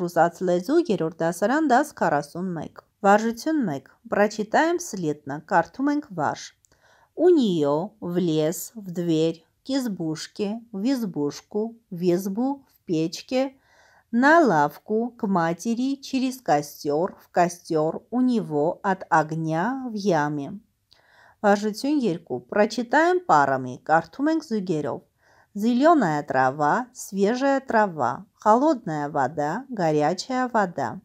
Ռուսաց լեզու երրորդ դասարան դաս 41։ Վարժություն 1։ Прочитаем слитно. Կարդում ենք վարժ։ У неё в лес, в дверь, к избушке, в избушку, в избу, в печке, на лавку, к матери, через костер, в костер, у него от огня в яме։ Վարժություն 2։ Прочитаем парами. Կարդում ենք զույգերով։ Зеленая трава, свежая трава, холодная вода, горячая вода.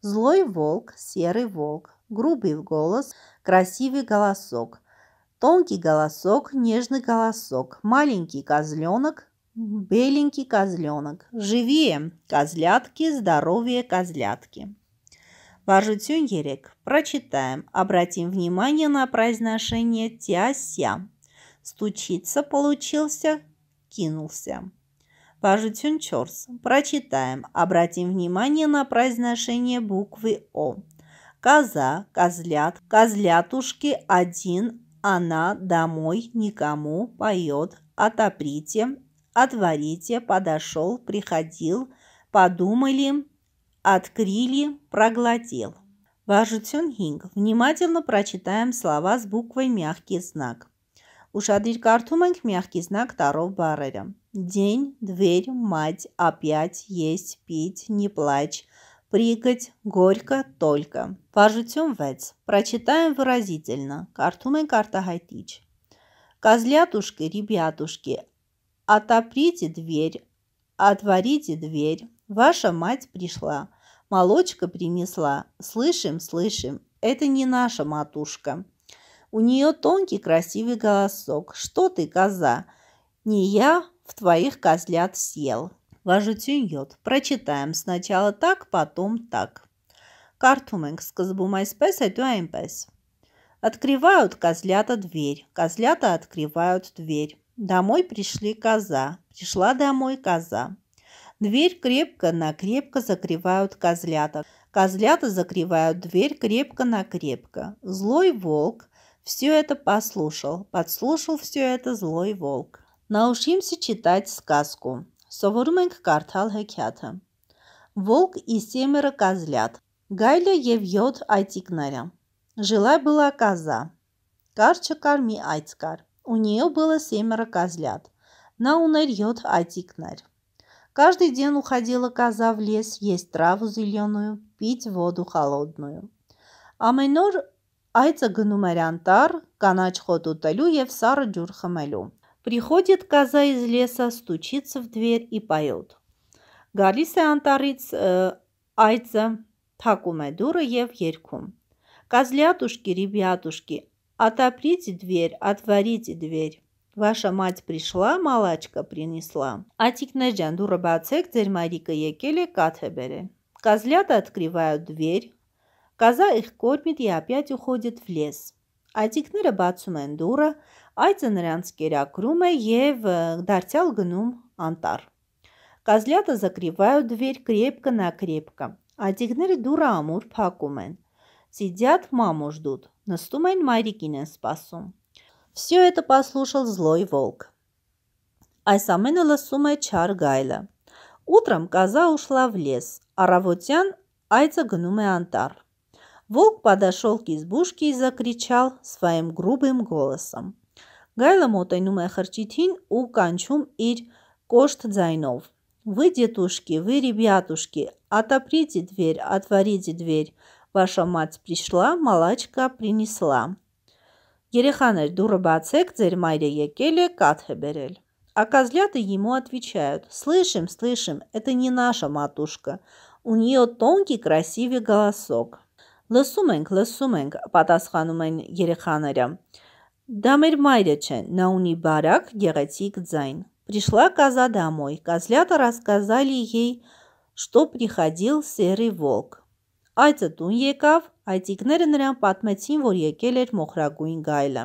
Злой волк, серый волк, грубый голос, красивый голосок. Тонкий голосок, нежный голосок, маленький козленок, беленький козленок. Живее козлятки, здоровее козлятки. Важу тюньерик. Прочитаем. Обратим внимание на произношение тя-ся. Стучиться получился кинулся. Пажутюн Чорс. Прочитаем. Обратим внимание на произношение буквы О. Коза, козлят, козлятушки один, она домой никому поет. Отоприте, отворите, подошел, приходил, подумали, открыли, проглотил. Важутюн Хинг. Внимательно прочитаем слова с буквой мягкий знак. Ուշադիր կարդում ենք միախկիզնակ տառով բառերը. День, дверь, мать, опять, есть, пить, не плачь, прыгать, горько, только. Վարժություն 6. Прочитаем выразительно. Կարդում ենք արտահայտիչ. Козлятушки, ребятушки, отоприте дверь, отворите дверь. Ваша мать пришла, молочка принесла. Слышим, слышим, это не наша матушка. У нее тонкий красивый голосок. Что ты, коза? Не я в твоих козлят съел. Вожутюньет. Прочитаем сначала так, потом так. Картуминг с казбумай спес, а эм пес. Открывают козлята дверь, козлята открывают дверь. Домой пришли коза, пришла домой коза. Дверь крепко-накрепко закрывают козлята. Козлята закрывают дверь крепко-накрепко. Злой волк все это послушал, подслушал все это злой волк. Научимся читать сказку. Սովորում картал հեքիաթը։ Волк и семеро козлят. Гайля եւ 7 Жила была коза. Կարճը կար մի У нее было семеро козлят. Наунер ուներ 7 Каждый день уходила коза в лес есть траву зеленую, пить воду холодную. Ամեն օր Այծը գնում էր անտառ կանաչ խոտ ուտելու եւ սառը ջուր խմելու։ Приходит коза из леса, стучится в дверь и поет. Գալիս է անտառից այծը, թակում է դուրը եւ երգում։ Козлятушки, ребятушки, отоприте дверь, отворите дверь։ Ваша мать пришла, молочка принесла. Атикներ ջան, դուրը բացեք, ձեր մայրիկը եկել է, կաթ է բերել։ Козлята открывают дверь, Կազա իղ կորմիտ եապյատ ուխոդիտ վլես։ Այցիկները բացում են դուռը, այցը նրանց կերակրում է և դարձյալ գնում անտար։ Կազլյատը զակրիվայու դվեր կրեպկը նա կրեպկը։ Այցիկները դուրը ամուր պակում են։ Սիդյատ մամ ուժդուտ, նստում են մայրիկին են սպասում։ Все это послушал злой волк. Այս ամենը լսում է չար գայլը։ Ուտրամ կազա ուշլավ լես, առավոտյան այցը գնում է անտար։ Волк подошел к избушке и закричал своим грубым голосом. Գայլը մոտենում է խրճիթին ու կանչում իր կոշտ «Вы, детушки, вы, ребятушки, отоприте дверь, отворите дверь, ваша мать пришла, молочка принесла»։ Երեխաներ, դուրը բացեք, ձեր մայրը եկել է կաթ ему отвечают «Слышим, слышим, это не наша матушка, у нее тонкий красивый голосок». Լսում ենք, լսում ենք, պատասխանում են երեխաները։ Դա մեր մայրը չէ, նա ունի բարակ, գեղեցիկ ձայն։ Пришла коза домой. Козлята рассказали ей, что приходил серый волк։ Այծը տուն եկավ, այծիկները նրան պատմեցին, որ եկել էր մոխրագույն գայլը։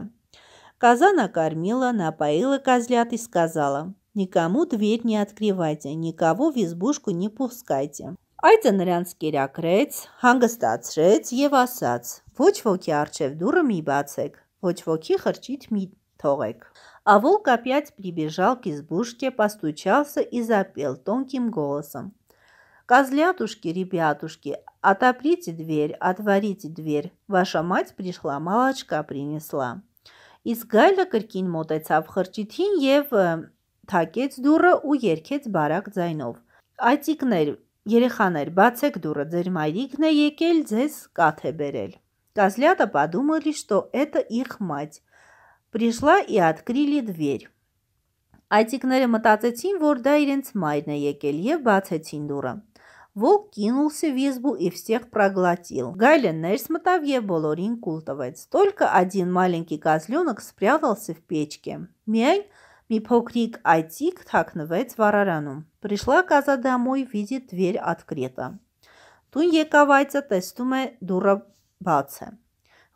Казана кормила, напоила козлят и сказала, «Никому дверь не открывайте, никого в избушку не пускайте». Այծը նրանց կերակրեց, հանգստացրեց եւ ասաց. «Ոչ ոքի արջև դուռը մի բացեք, ոչ ոքի խրճիթ մի թողեք»։ А волк опять прибежал к избушке, постучался и запел тонким голосом. «Козлятушки, ребятушки, отоприте дверь, отворите дверь, ваша мать пришла, молочка принесла». Իսկ գայլը կրկին մոտեցավ խրճիթին եւ թակեց դուռը ու երկեց բարակ ձայնով. «Այծիկներ, Երեխաներ, բացեք դուռը, ձեր մայրիկն է եկել, ձեզ կաթ է բերել։ Козлята подумали, что это их мать. Пришла и открыли дверь. Այցիկները մտածեցին, որ դա իրենց մայրն է եկել եւ բացեցին դուռը։ Ոկ кинулся в избу и всех проглотил. Гайлен ներս մտավ եւ բոլորին կուլ տվեց։ Только один маленький козленок спрятался в печке։ Միայն Մի փոքրիկ այծիկ թաքնվեց վառարանում։ Пришла каза домой, видит дверь открыта. Тун եկավ այծը, տեսնում է դուռը բաց է։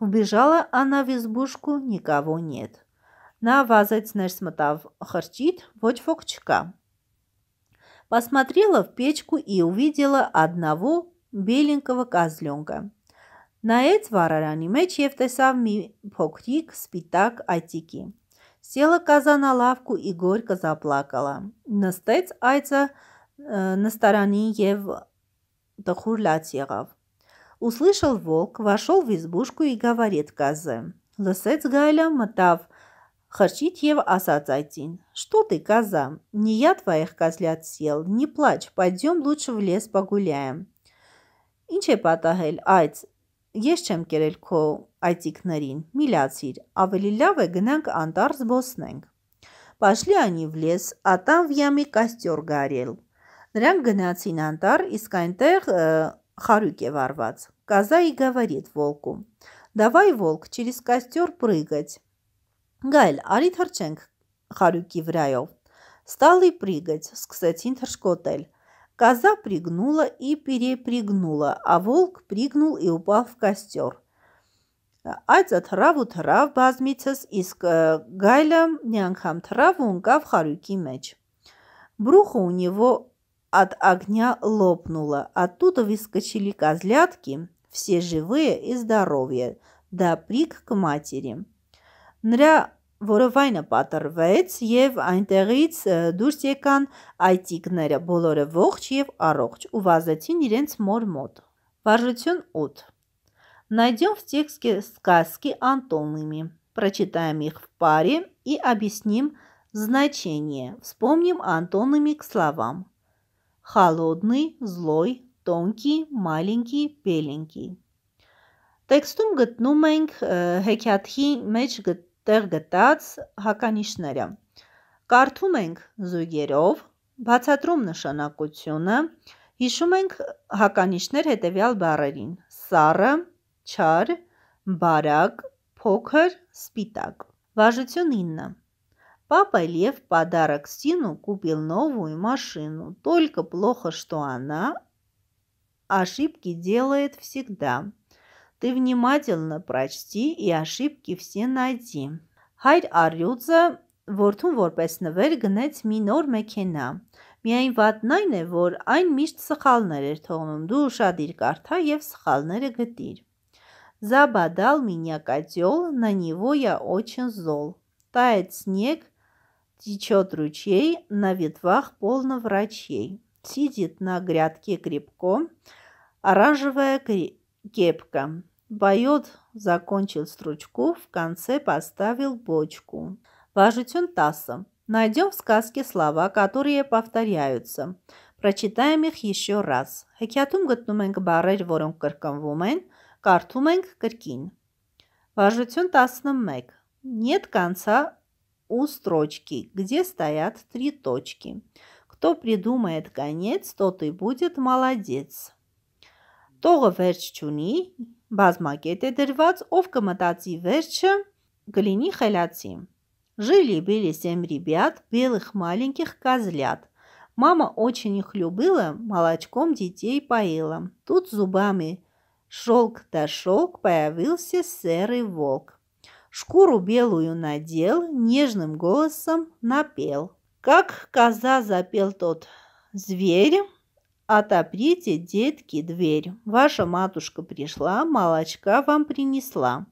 Убежала она в избушку, никого нет։ Նա վազեց ներս մտավ խրճիթ, ոչ ոք չկա։ Посмотрела в печку и увидела одного беленького козленка. Նայեց վառարանի մեջ եւ տեսավ մի փոքրիկ սպիտակ այծիկի։ Села коза на лавку и горько заплакала. Նստեց այծը նստարանին на стороне ев եղավ։ Услышал волк, вошел в избушку и говорит козе. Лысец Гайля мотав харчить ев ասաց այծին. «Что ты, коза? Не я твоих козлят съел. Не плачь. Пойдем лучше в лес погуляем». Ինչ патагель айц Ես չեմ կերել քո այծիկներին, մի լացիր, ավելի լավ է գնանք անտարս զբոսնենք։ Пошли они в лес, а там в яме костер горел։ Նրանք գնացին անտար, իսկ այնտեղ խարույկ է վառված։ Казаи говорит волку: "Давай, волк, через костер прыгать"։ Գայլ, արի թռչենք խարույկի վրայով։ Стали прыгать, սկսեցին թռչկոտել։ Коза пригнула и перепрыгнула, а волк пригнул и упал в костер. Այդ թրավ ու թրավ բազմիցս, իսկ գայլը մի անգամ թրավ ու ընկավ խարույկի у него от огня лопнуло, оттуда выскочили козлятки, все живые и здоровые, да прик к матери. Нря որով այնը պատրվեց և այնտեղից դուրս եկան այծիկները, բոլորը ողջ և առողջ, ու վազեցին իրենց մոր մոտ։ Վարժություն 8 Найдем в тексте сказки антоними. Прочитаем их в паре и объясним значение. Вспомним антоними к словам. Холодный, злой, տոնկի, մալինկի, բելինկի։ Տեքստում գտնում ենք հեքիաթի մեջ գտ տեղ գտած հականիշները։ Կարդում ենք զույգերով, բացատրում նշանակությունը, հիշում ենք հականիշներ հետևյալ բառերին. սառը, չար, բարակ, փոքր, սպիտակ։ Важություն 9. Папа Лев подарок сыну купил новую машину. Только плохо, что она ошибки делает всегда. Ты внимательно прочти и ошибки все найди։ Հայր Արյուծը որդուն որպես նվեր գնեց մի նոր մեքենա։ Միայն վատն այն է, որ այն միշտ սխալներ էր թողնում։ Դու ուշադիր կարդա եւ սխալները գտիր։ Забадал меня котел, на него я очень зол. Тает снег, течет ручей, на ветвах полно врачей. Сидит на грядке крепко, оранжевая кепка. Боет закончил строчку, в конце поставил бочку. Важитюн Тасса. Найдем в сказке слова, которые повторяются. Прочитаем их еще раз. Հեքիաթում գտնում ենք բառեր, որոնք կրկնվում են, կարդում ենք կրկին։ Нет конца у строчки, где стоят три точки. Кто придумает конец, тот и будет молодец. Տողը վերջ չունի, բազմակետ է դրված, ով կմտածի վերջը, կլինի խելացի։ Жили были семь ребят, белых маленьких козлят. Мама очень их любила, молочком детей поила. Тут зубами шелк да шелк появился серый волк. Шкуру белую надел, нежным голосом напел. Как коза запел тот зверь, «Отоприте, детки, дверь. Ваша матушка пришла, молочка вам принесла».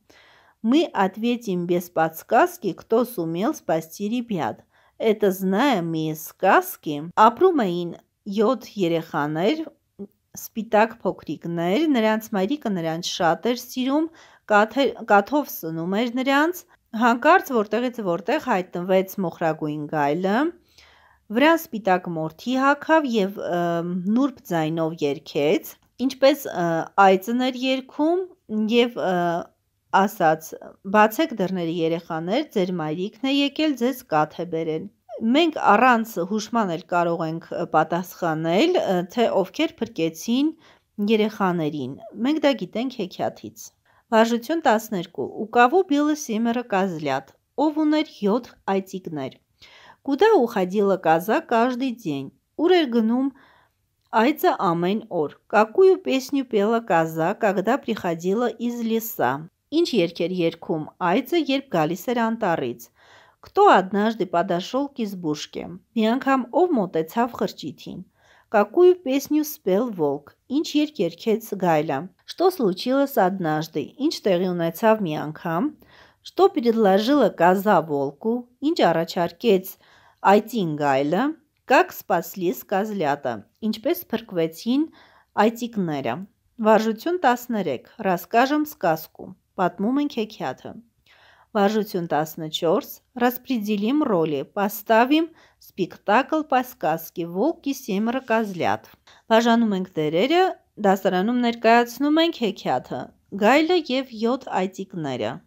Мы ответим без подсказки, кто сумел спасти ребят. Это знаем мы из сказки. Ապրումային 7 երեխաներ, սպիտակ փոքրիկներ, նրանց մայրիկը նրանց շատ էր սիրում, կաթով սնում էր նրանց։ Հանկարծ որտեղից որտեղ հայտնվեց մոխրագույն գայլը, վրա սպիտակ մորթի հագավ եւ նուրբ ձայնով երգեց, ինչպես այծն էր երգում եւ ասաց. «Բացեք դռները երեխաներ, ձեր մայրիկն է եկել ձեզ կաթ է բերել»։ Մենք առանց հուշման էլ կարող ենք պատասխանել, թե ովքեր փրկեցին երեխաներին։ Մենք դա գիտենք հեքիաթից։ Վարժություն 12. Ուկավու Բիլլը Սիմերը Կազլյատ, ով ուներ 7 այծիկներ куда уходила коза каждый день, урер гнум айца амен ор, какую песню пела коза, когда приходила из леса, ինչ երգեր երգում այծը, երբ գալիս էր անտառից, кто однажды подошел к избушке, մի անգամ ով մոտեցավ խրճիթին, какую песню спел волк, ինչ երգ երգեց գայլը, что случилось однажды, ինչ տեղի ունեցավ մի անգամ, Что предложила коза волку, ինչ առաջարկեց Այծին գայլը, «Как спаслись козлята», ինչպես փրկվեցին այծիկները։ Վարժություն 13. Расскажем сказку. Պատմում ենք հեքիաթը։ Վարժություն 14. Распределим роли. Поставим спектакль по сказке «Волк и семеро козлят»։ Բաժանում ենք դերերը, դասարանում ներկայացնում ենք հեքիաթը։ Գայլը եւ 7 այծիկները։